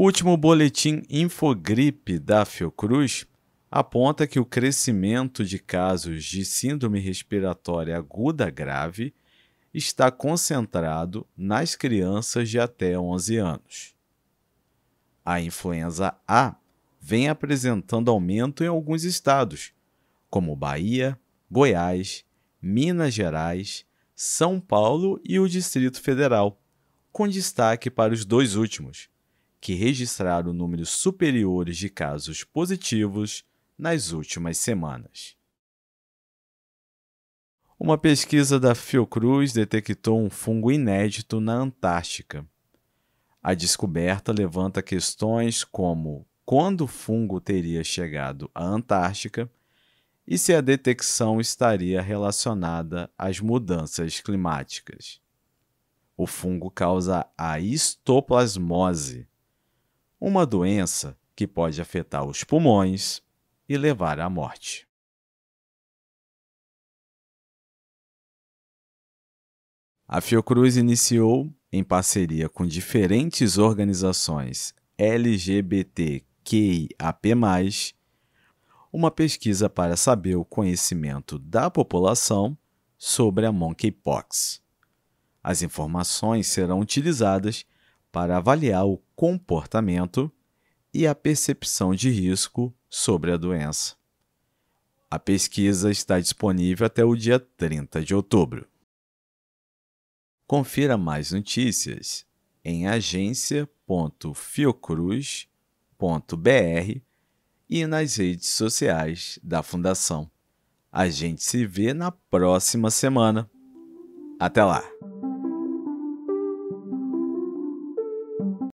O último boletim Infogripe da Fiocruz aponta que o crescimento de casos de síndrome respiratória aguda grave está concentrado nas crianças de até 11 anos. A influenza A vem apresentando aumento em alguns estados, como Bahia, Goiás, Minas Gerais, São Paulo e o Distrito Federal, com destaque para os dois últimos que registraram números superiores de casos positivos nas últimas semanas. Uma pesquisa da Fiocruz detectou um fungo inédito na Antártica. A descoberta levanta questões como quando o fungo teria chegado à Antártica e se a detecção estaria relacionada às mudanças climáticas. O fungo causa a histoplasmose, uma doença que pode afetar os pulmões e levar à morte. A Fiocruz iniciou, em parceria com diferentes organizações LGBTQIAP+, uma pesquisa para saber o conhecimento da população sobre a monkeypox. As informações serão utilizadas para avaliar o comportamento e a percepção de risco sobre a doença. A pesquisa está disponível até o dia 30 de outubro. Confira mais notícias em agência.fiocruz.br e nas redes sociais da Fundação. A gente se vê na próxima semana. Até lá!